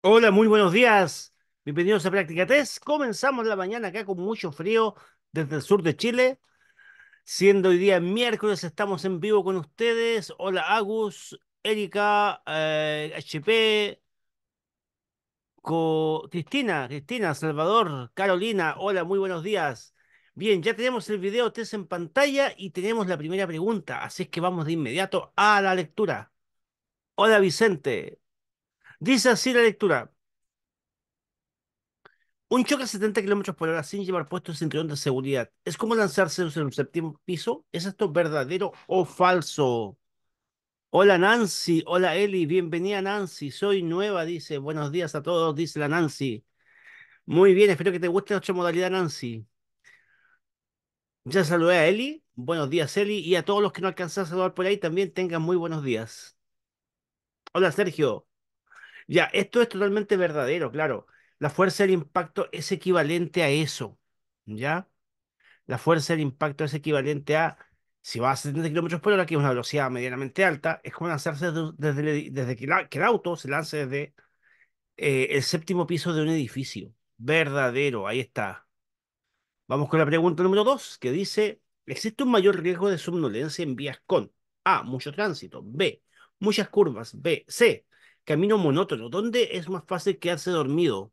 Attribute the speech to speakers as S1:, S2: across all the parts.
S1: Hola, muy buenos días. Bienvenidos a Práctica Test Comenzamos la mañana acá con mucho frío desde el sur de Chile. Siendo hoy día miércoles, estamos en vivo con ustedes. Hola, Agus, Erika, HP, eh, Cristina, Cristina, Salvador, Carolina. Hola, muy buenos días. Bien, ya tenemos el video test en pantalla y tenemos la primera pregunta, así es que vamos de inmediato a la lectura. Hola, Vicente. Dice así la lectura. Un choque a 70 kilómetros por hora sin llevar puesto el cinturón de seguridad. ¿Es como lanzarse en un séptimo piso? ¿Es esto verdadero o falso? Hola Nancy, hola Eli, bienvenida Nancy, soy nueva, dice. Buenos días a todos, dice la Nancy. Muy bien, espero que te guste nuestra modalidad Nancy. Ya saludé a Eli, buenos días Eli, y a todos los que no alcanzan a saludar por ahí también tengan muy buenos días. Hola Sergio, ya, esto es totalmente verdadero, claro. La fuerza del impacto es equivalente a eso, ¿ya? La fuerza del impacto es equivalente a, si va a 70 kilómetros por hora, que es una velocidad medianamente alta, es como lanzarse desde, desde que, el auto se lance desde eh, el séptimo piso de un edificio. Verdadero, ahí está. Vamos con la pregunta número dos, que dice, ¿existe un mayor riesgo de somnolencia en vías con A, mucho tránsito, B, muchas curvas, B, C, camino monótono? ¿Dónde es más fácil quedarse dormido?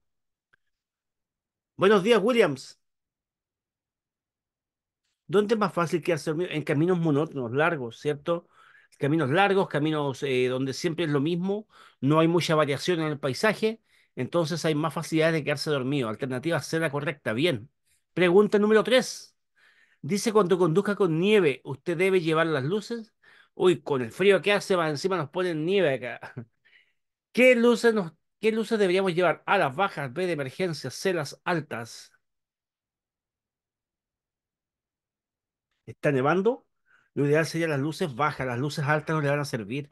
S1: Buenos días, Williams. ¿Dónde es más fácil quedarse dormido? En caminos monótonos, largos, ¿cierto? Caminos largos, caminos eh, donde siempre es lo mismo, no hay mucha variación en el paisaje, entonces hay más facilidad de quedarse dormido. Alternativa C, la correcta. Bien. Pregunta número tres. Dice, cuando conduzca con nieve, ¿usted debe llevar las luces? Uy, con el frío que hace, va encima nos ponen nieve acá. ¿Qué luces, nos, ¿Qué luces deberíamos llevar? A las bajas, B de emergencia, C las altas. ¿Está nevando? Lo ideal sería las luces bajas, las luces altas no le van a servir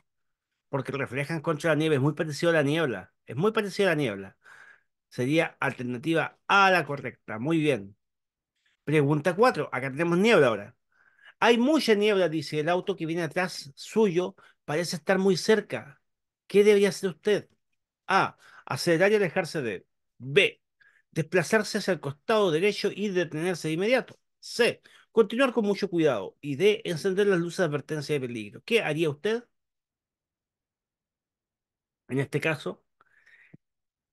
S1: porque reflejan contra la nieve, es muy parecido a la niebla, es muy parecido a la niebla. Sería alternativa a la correcta, muy bien. Pregunta 4, acá tenemos niebla ahora. Hay mucha niebla, dice el auto que viene atrás suyo, parece estar muy cerca. ¿Qué debería hacer usted? A. Acelerar y alejarse de él. B. Desplazarse hacia el costado derecho y detenerse de inmediato. C. Continuar con mucho cuidado. Y D. Encender las luces de advertencia de peligro. ¿Qué haría usted? En este caso,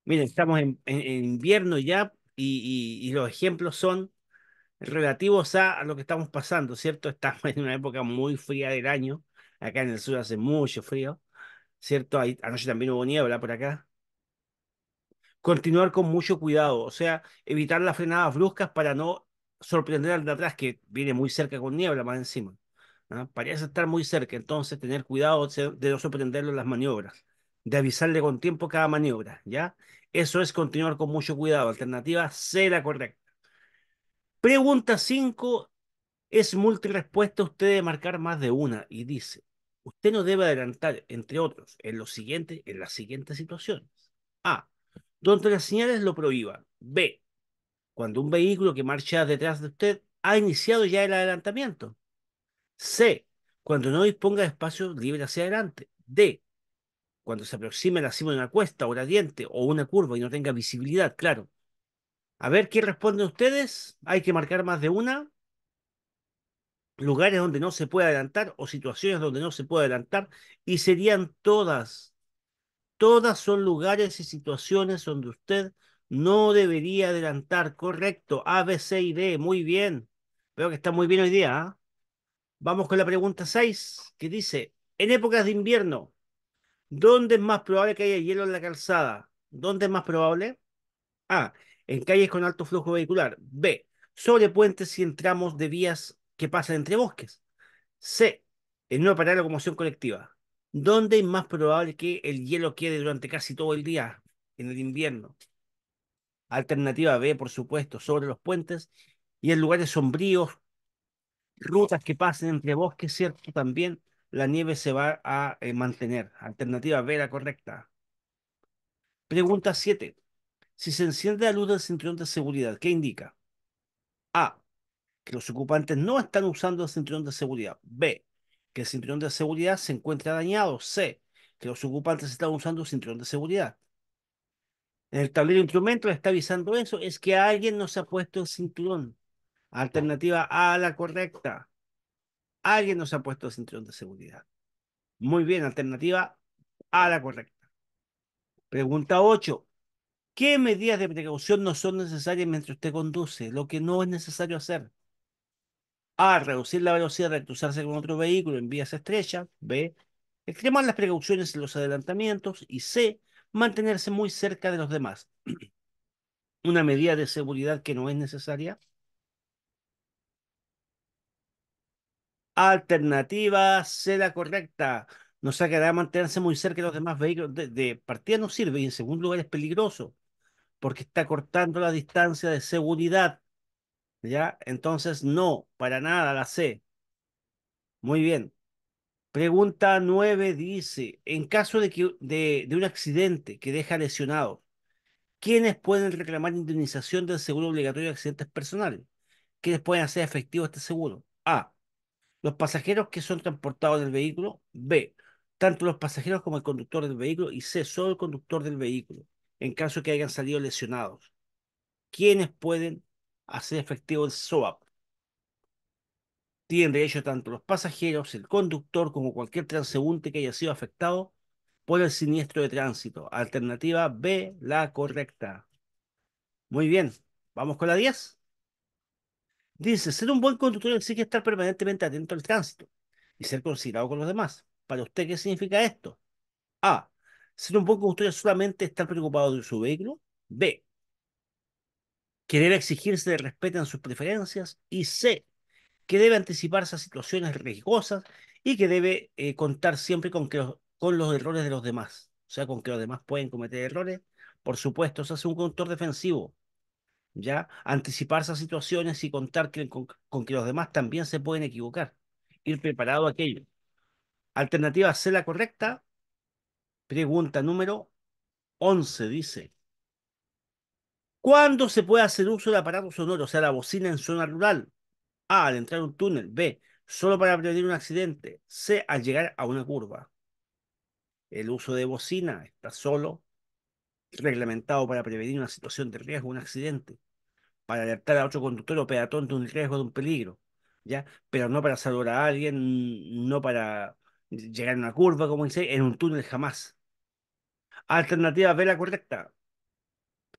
S1: miren, estamos en, invierno ya y, los ejemplos son relativos a lo que estamos pasando, ¿cierto? Estamos en una época muy fría del año. Acá en el sur hace mucho frío. ¿cierto? anoche también hubo niebla por acá. Continuar con mucho cuidado, o sea, evitar las frenadas bruscas para no sorprender al de atrás que viene muy cerca con niebla más encima. Parece estar muy cerca, entonces tener cuidado de no sorprenderlo en las maniobras, de avisarle con tiempo cada maniobra, ¿ya? Eso es continuar con mucho cuidado. Alternativa C, la correcta. Pregunta 5 es multirespuesta. Usted marcar más de una y dice, Usted no debe adelantar, entre otros, en, siguiente, en las siguientes situaciones. A. Donde las señales lo prohíban. B. Cuando un vehículo que marcha detrás de usted ha iniciado ya el adelantamiento. C. Cuando no disponga de espacio libre hacia adelante. D. Cuando se aproxime la cima de una cuesta o gradiente o una curva y no tenga visibilidad, claro. A ver qué responden ustedes. Hay que marcar más de una lugares donde no se puede adelantar o situaciones donde no se puede adelantar y serían todas. Todas son lugares y situaciones donde usted no debería adelantar. Correcto. A, B, C y D. Muy bien. Veo que está muy bien hoy día. ¿ah? Vamos con la pregunta 6 que dice, en épocas de invierno, ¿dónde es más probable que haya hielo en la calzada? ¿Dónde es más probable? A, en calles con alto flujo vehicular. B, sobre puentes y entramos de vías que pasa entre bosques. C. En una parada de locomoción colectiva, ¿Dónde es más probable que el hielo quede durante casi todo el día, en el invierno. Alternativa B, por supuesto, sobre los puentes y en lugares sombríos, rutas que pasen entre bosques, ¿cierto? También la nieve se va a eh, mantener. Alternativa B, la correcta. Pregunta 7. Si se enciende la luz del cinturón de seguridad, ¿qué indica? A que los ocupantes no están usando el cinturón de seguridad. B, que el cinturón de seguridad se encuentra dañado. C, que los ocupantes están usando el cinturón de seguridad. el tablero de instrumentos está avisando eso, es que alguien no se ha puesto el cinturón. Alternativa A la correcta. Alguien no se ha puesto el cinturón de seguridad. Muy bien, alternativa A la correcta. Pregunta 8. ¿Qué medidas de precaución no son necesarias mientras usted conduce? Lo que no es necesario hacer. A. Reducir la velocidad de cruzarse con otro vehículo en vías estrechas. B. Extremar las precauciones en los adelantamientos. Y C. Mantenerse muy cerca de los demás. Una medida de seguridad que no es necesaria. Alternativa C, la correcta. Nos sacará mantenerse muy cerca de los demás vehículos. de partida no sirve y en segundo lugar es peligroso porque está cortando la distancia de seguridad ¿Ya? Entonces, no, para nada la C. Muy bien. Pregunta nueve dice, en caso de, que, de, un accidente que deja lesionado, ¿quiénes pueden reclamar indemnización del seguro obligatorio de accidentes personales? ¿Quiénes pueden hacer efectivo este seguro? A. Los pasajeros que son transportados del vehículo. B. Tanto los pasajeros como el conductor del vehículo. Y C. Solo el conductor del vehículo, en caso que hayan salido lesionados. ¿Quiénes pueden hacer efectivo el SOAP. Tienen derecho tanto los pasajeros, el conductor como cualquier transeúnte que haya sido afectado por el siniestro de tránsito. Alternativa B, la correcta. Muy bien, vamos con la 10. Dice, ser un buen conductor exige estar permanentemente atento al tránsito y ser considerado con los demás. ¿Para usted qué significa esto? A. Ser un buen conductor es solamente estar preocupado de su vehículo. B que debe exigirse respeto en sus preferencias y C, que debe anticiparse a situaciones riesgosas y que debe eh, contar siempre con, que los, con los errores de los demás, o sea, con que los demás pueden cometer errores, por supuesto, se hace un conductor defensivo, ¿ya? Anticiparse a situaciones y contar que, con, con, que los demás también se pueden equivocar, ir preparado a aquello. Alternativa C, la correcta, pregunta número 11 dice, ¿Cuándo se puede hacer uso del aparato sonoro, o sea, la bocina en zona rural? A, al entrar un túnel. B, solo para prevenir un accidente. C, al llegar a una curva. El uso de bocina está solo reglamentado para prevenir una situación de riesgo, un accidente, para alertar a otro conductor o peatón de un riesgo, de un peligro, ¿ya? Pero no para salvar a alguien, no para llegar a una curva, como dice, en un túnel jamás. Alternativa B, la correcta.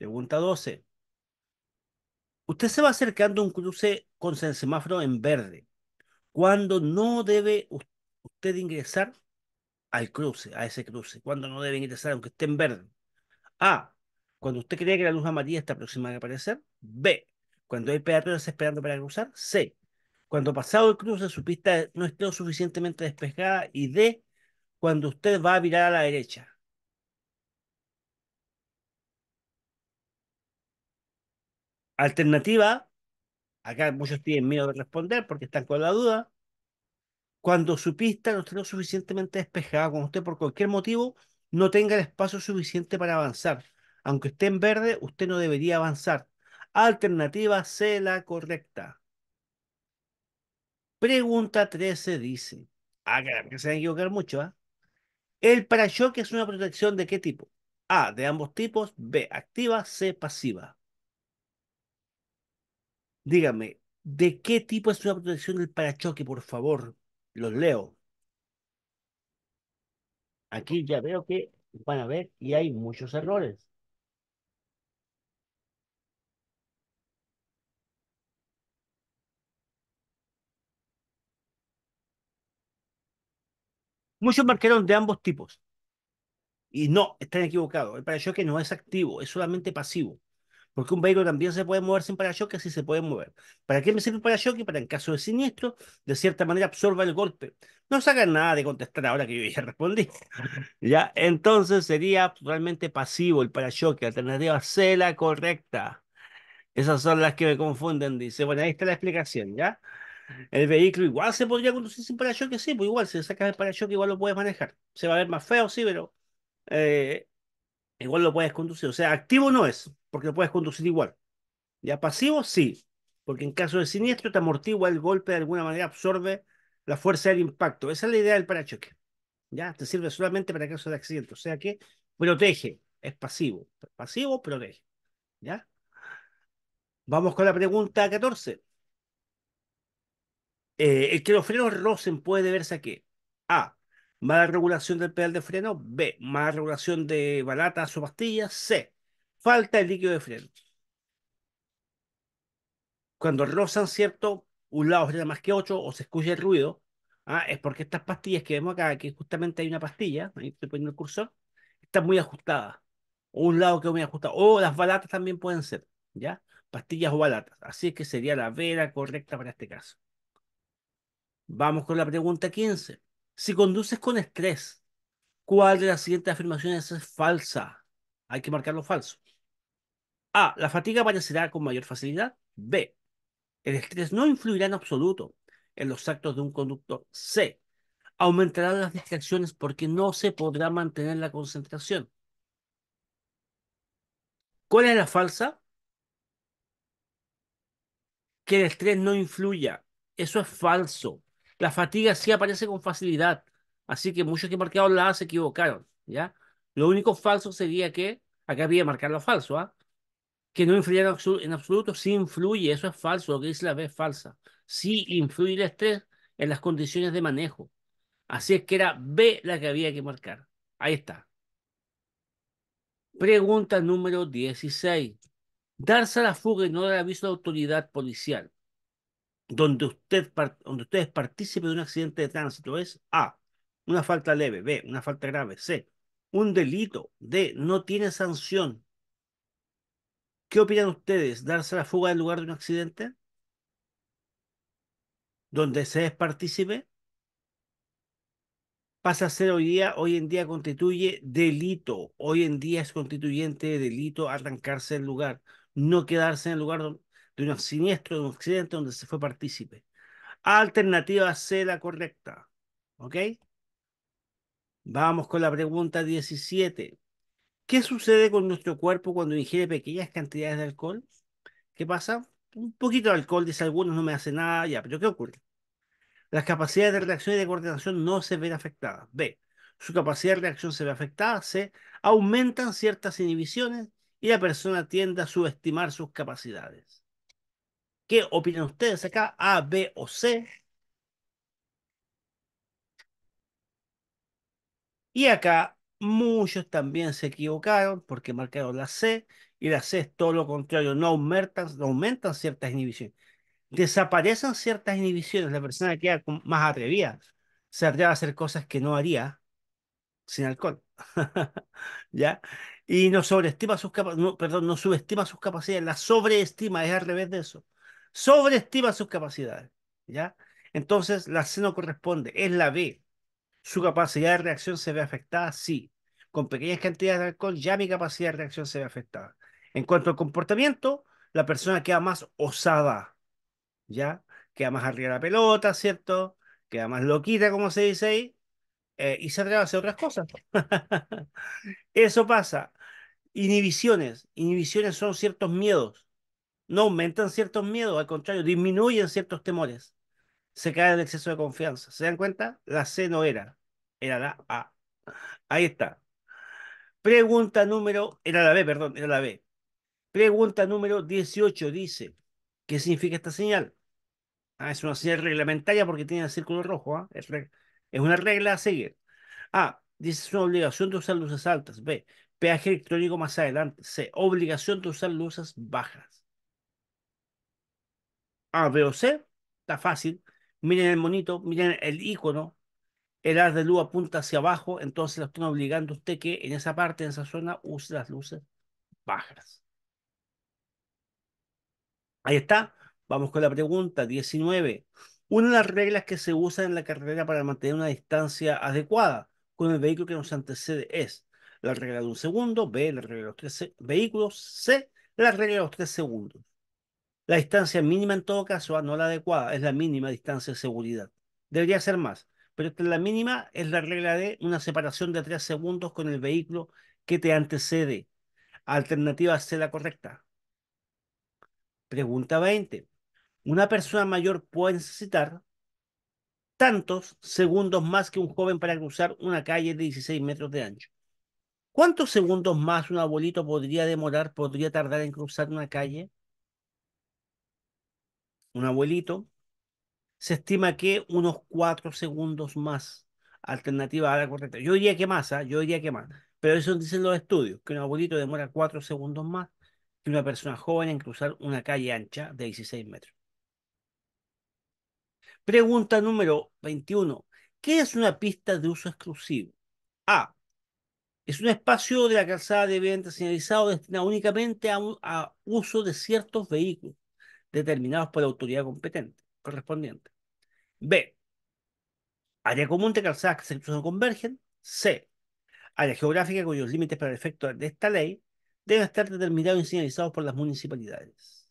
S1: Pregunta 12. Usted se va acercando a un cruce con el semáforo en verde. ¿Cuándo no debe usted ingresar al cruce, a ese cruce? ¿Cuándo no debe ingresar aunque esté en verde? A. Cuando usted cree que la luz amarilla está próxima a aparecer. B. Cuando hay peatones esperando para cruzar. C. Cuando pasado el cruce su pista no esté lo suficientemente despejada. Y D. Cuando usted va a virar a la derecha. Alternativa, acá muchos tienen miedo de responder porque están con la duda. Cuando su pista no esté lo suficientemente despejada, con usted por cualquier motivo no tenga el espacio suficiente para avanzar. Aunque esté en verde, usted no debería avanzar. Alternativa C, la correcta. Pregunta 13 dice, ah, que se van a equivocar mucho, ¿ah? ¿El parachoque es una protección de qué tipo? A, de ambos tipos, B, activa, C, pasiva. Dígame, ¿de qué tipo es una protección del parachoque, por favor? Los leo. Aquí ya veo que van a ver y hay muchos errores. Muchos marcaron de ambos tipos. Y no, están equivocados. El parachoque no es activo, es solamente pasivo porque un vehículo también se puede mover sin parachoques y se puede mover. ¿Para qué me sirve el parachoque? Para en caso de siniestro, de cierta manera absorba el golpe. No sacan nada de contestar ahora que yo ya respondí. ya, entonces sería totalmente pasivo el parachoque, alternativa C la correcta. Esas son las que me confunden, dice. Bueno, ahí está la explicación, ¿ya? El vehículo igual se podría conducir sin parachoques, sí, pues igual, si sacas el parachoque igual lo puedes manejar. Se va a ver más feo, sí, pero eh, igual lo puedes conducir. O sea, activo no es, porque lo puedes conducir igual. Ya pasivo, sí, porque en caso de siniestro te amortigua el golpe de alguna manera, absorbe la fuerza del impacto. Esa es la idea del parachoque. Ya, te sirve solamente para casos de accidente. O sea que protege, es pasivo. Pasivo, protege. ¿Ya? Vamos con la pregunta 14. Eh, el que los frenos rocen puede deberse a qué? A. Mala regulación del pedal de freno. B. Mala regulación de balatas o pastillas. C. Falta el líquido de freno. Cuando rozan, ¿cierto? Un lado frena más que otro o se escucha el ruido. ¿ah? Es porque estas pastillas que vemos acá, que justamente hay una pastilla, ahí estoy poniendo el cursor, está muy ajustada. O un lado que muy ajustado. O las balatas también pueden ser, ¿ya? Pastillas o balatas. Así es que sería la vela correcta para este caso. Vamos con la pregunta 15. Si conduces con estrés, ¿cuál de las siguientes afirmaciones es falsa? Hay que marcar lo falso. A. La fatiga aparecerá con mayor facilidad. B. El estrés no influirá en absoluto en los actos de un conductor. C. Aumentarán las distracciones porque no se podrá mantener la concentración. ¿Cuál es la falsa? Que el estrés no influya. Eso es falso. La fatiga sí aparece con facilidad, así que muchos que marcaron la A se equivocaron, ¿ya? Lo único falso sería que, acá que marcar lo falso, ¿ah? Que no influye en absoluto, sí influye, eso es falso, lo que dice la B es falsa. Sí influye el estrés en las condiciones de manejo. Así es que era B la que había que marcar. Ahí está. Pregunta número 16. Darse a la fuga y no dar aviso a la autoridad policial donde, usted, donde es partícipe de un accidente de tránsito es A, una falta leve, B, una falta grave, C, un delito, D, no tiene sanción. ¿Qué opinan ustedes? ¿Darse la fuga del lugar de un accidente? ¿Donde se es partícipe? Pasa a ser hoy día, hoy en día constituye delito. Hoy en día es constituyente delito arrancarse del lugar, no quedarse en el lugar donde de un siniestro, de un accidente donde se fue partícipe. Alternativa C, la correcta. ¿Ok? Vamos con la pregunta 17. ¿Qué sucede con nuestro cuerpo cuando ingiere pequeñas cantidades de alcohol? ¿Qué pasa? Un poquito de alcohol, dice algunos, no me hace nada, ya, pero ¿qué ocurre? Las capacidades de reacción y de coordinación no se ven afectadas. B. Su capacidad de reacción se ve afectada. C. Aumentan ciertas inhibiciones y la persona tiende a subestimar sus capacidades. ¿Qué opinan ustedes acá? A, B o C. Y acá muchos también se equivocaron porque marcaron la C y la C es todo lo contrario, no aumentan, no ciertas inhibiciones. Desaparecen ciertas inhibiciones, la persona queda más atrevida, se atreve a hacer cosas que no haría sin alcohol. ¿Ya? Y no sobreestima sus perdón, no subestima sus capacidades, la sobreestima es al revés de eso sobreestima sus capacidades. ¿ya? Entonces, la C no corresponde, es la B. ¿Su capacidad de reacción se ve afectada? Sí. Con pequeñas cantidades de alcohol ya mi capacidad de reacción se ve afectada. En cuanto al comportamiento, la persona queda más osada, ¿ya? Queda más arriba de la pelota, ¿cierto? Queda más loquita, como se dice ahí, eh, y se atreve a hacer otras cosas. Eso pasa. Inhibiciones. Inhibiciones son ciertos miedos no aumentan ciertos miedos, al contrario, disminuyen ciertos temores. Se cae el exceso de confianza. ¿Se dan cuenta? La C no era, era la A. Ahí está. Pregunta número, era la B, perdón, era la B. Pregunta número 18 dice, ¿qué significa esta señal? Ah, es una señal reglamentaria porque tiene el círculo rojo. ¿ah? Es, es, una regla a seguir. A, dice, es una obligación de usar luces altas. B, peaje electrónico más adelante. C, obligación de usar luces bajas. A, B o C, está fácil. Miren el monito, miren el icono, el ar de luz apunta hacia abajo, entonces lo están obligando a usted que en esa parte, en esa zona, use las luces bajas. Ahí está. Vamos con la pregunta 19. Una de las reglas que se usa en la carrera para mantener una distancia adecuada con el vehículo que nos antecede es la regla de un segundo, B, la regla de los tres vehículos, C, la regla de los tres segundos. La distancia mínima en todo caso, ah, no la adecuada, es la mínima distancia de seguridad. Debería ser más, pero la mínima, es la regla de una separación de tres segundos con el vehículo que te antecede. Alternativa C, la correcta. Pregunta 20. Una persona mayor puede necesitar tantos segundos más que un joven para cruzar una calle de 16 metros de ancho. ¿Cuántos segundos más un abuelito podría demorar, podría tardar en cruzar una calle? un abuelito, se estima que unos cuatro segundos más alternativa a la correcta. Yo diría que más, ¿ah? yo diría que más. Pero eso dicen los estudios, que un abuelito demora cuatro segundos más que una persona joven en cruzar una calle ancha de 16 metros. Pregunta número 21. ¿Qué es una pista de uso exclusivo? A. Es un espacio de la calzada de venta señalizado destinado únicamente a uso de ciertos vehículos determinados por la autoridad competente correspondiente. B. Área común de calzadas que o convergen. C. Área geográfica cuyos límites para el efecto de esta ley deben estar determinados y señalizados por las municipalidades.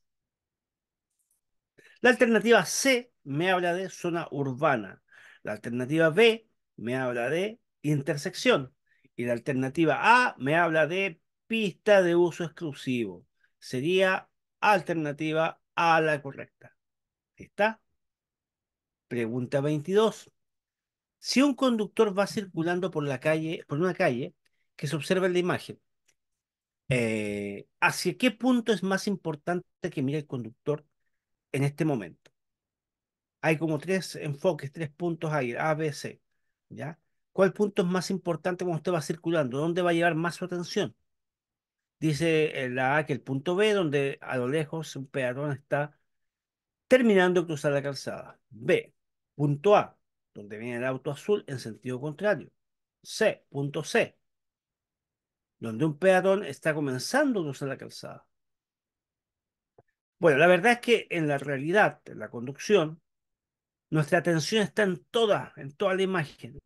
S1: La alternativa C me habla de zona urbana. La alternativa B me habla de intersección. Y la alternativa A me habla de pista de uso exclusivo. Sería alternativa a la correcta. ¿Está? Pregunta 22. Si un conductor va circulando por la calle, por una calle que se observa en la imagen, eh, ¿hacia qué punto es más importante que mire el conductor en este momento? Hay como tres enfoques, tres puntos ahí, A, B, C. ¿Ya? ¿Cuál punto es más importante cuando usted va circulando? ¿Dónde va a llevar más su atención? dice la A que el punto B, donde a lo lejos un peatón está terminando de cruzar la calzada. B, punto A, donde viene el auto azul en sentido contrario. C, punto C, donde un peatón está comenzando a cruzar la calzada. Bueno, la verdad es que en la realidad, en la conducción, nuestra atención está en toda, en toda la imagen,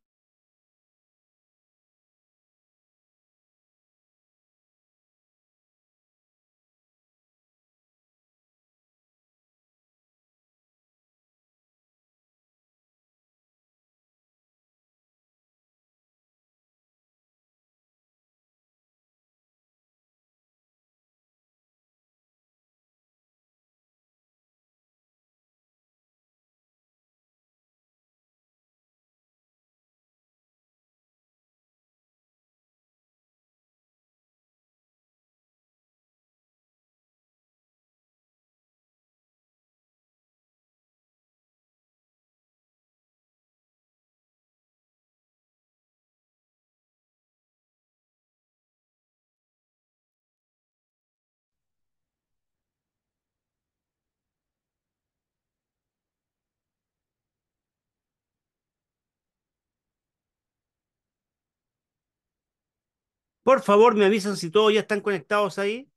S1: Por favor, me avisan si todos ya están conectados ahí.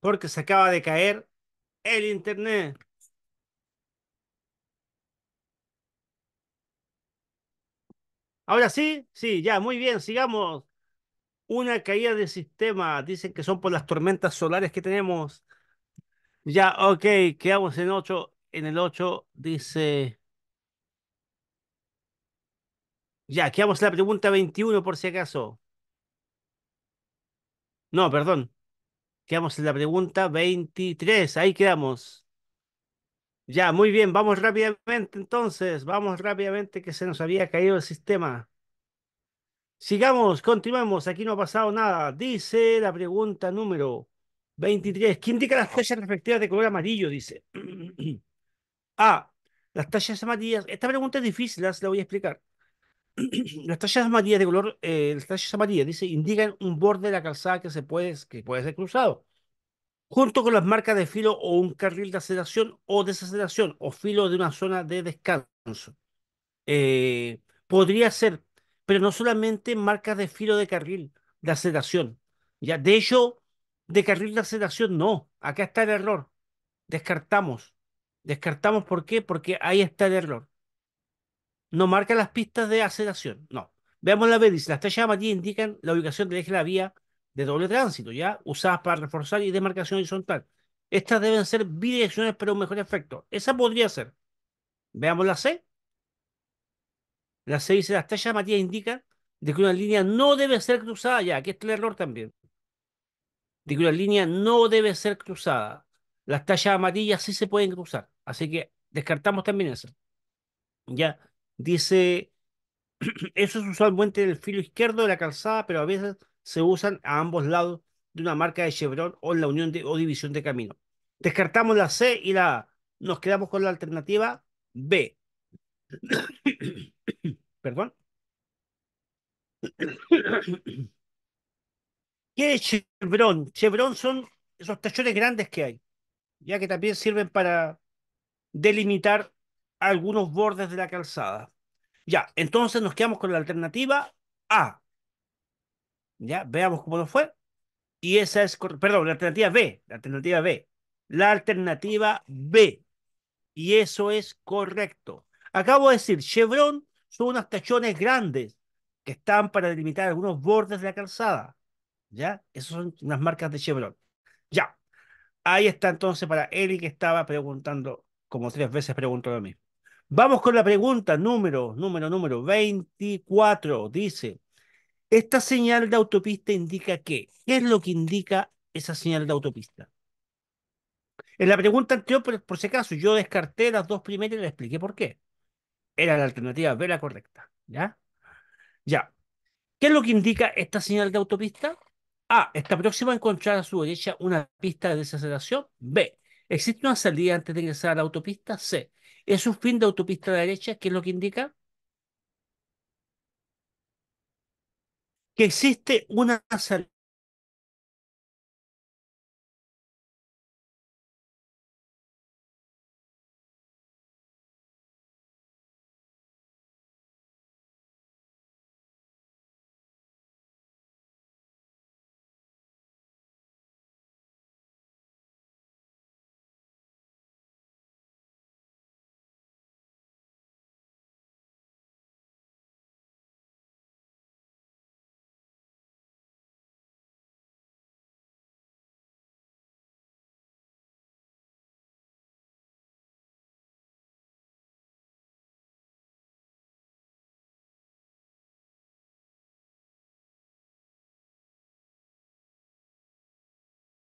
S1: Porque se acaba de caer el internet. Ahora sí, sí, ya, muy bien, sigamos. Una caída de sistema, dicen que son por las tormentas solares que tenemos. Ya, ok, quedamos en 8. En el 8 dice ya, quedamos en la pregunta 21 por si acaso. No, perdón. Quedamos en la pregunta 23. Ahí quedamos. Ya, muy bien. Vamos rápidamente entonces. Vamos rápidamente que se nos había caído el sistema. Sigamos, continuamos. Aquí no ha pasado nada. Dice la pregunta número 23. ¿Qué indica las tallas respectivas de color amarillo? Dice. A. Las tallas amarillas. Esta pregunta es difícil, las la voy a explicar. las tachas amarillas de color, eh, las tachas amarillas, dice, indican un borde de la calzada que, se puede, que puede ser cruzado, junto con las marcas de filo o un carril de aceleración o desaceleración, o filo de una zona de descanso. Eh, podría ser, pero no solamente marcas de filo de carril de aceleración. ¿ya? De hecho, de carril de aceleración no. Acá está el error. Descartamos. Descartamos, ¿por qué? Porque ahí está el error no marca las pistas de aceleración, no. Veamos la B, dice las tallas amarillas indican la ubicación del eje de la vía de doble tránsito, ya usadas para reforzar y demarcación horizontal. Estas deben ser bidirecciones para un mejor efecto. Esa podría ser. Veamos la C. La C dice, las tallas amarillas indican de que una línea no debe ser cruzada, ya, aquí está el error también. De que una línea no debe ser cruzada. Las tallas amarillas sí se pueden cruzar, así que descartamos también esa. Ya, Dice, eso es usualmente en el filo izquierdo de la calzada, pero a veces se usan a ambos lados de una marca de Chevron o en la unión o división de camino. Descartamos la C y la A. Nos quedamos con la alternativa B. Perdón. ¿Qué es Chevron? Chevron son esos tachones grandes que hay, ya que también sirven para delimitar algunos bordes de la calzada. Ya, entonces nos quedamos con la alternativa A. Ya, veamos cómo nos fue. Y esa es, perdón, la alternativa B, la alternativa B. La alternativa B. Y eso es correcto. Acabo de decir, Chevron son unos tachones grandes que están para delimitar algunos bordes de la calzada. ¿Ya? Esas son unas marcas de Chevron. Ya. Ahí está entonces para Eric que estaba preguntando, como tres veces preguntó lo mismo. Vamos con la pregunta número, número, número 24. Dice, ¿esta señal de autopista indica qué? ¿Qué es lo que indica esa señal de autopista? En la pregunta anterior, por, si acaso, yo descarté las dos primeras y le expliqué por qué. Era la alternativa B la correcta. ¿Ya? Ya. ¿Qué es lo que indica esta señal de autopista? A. Está próxima a encontrar a su derecha una pista de desaceleración. B. Existe una salida antes de ingresar a la autopista. C. ¿Es un fin de autopista de derecha? ¿Qué es lo que indica? Que existe una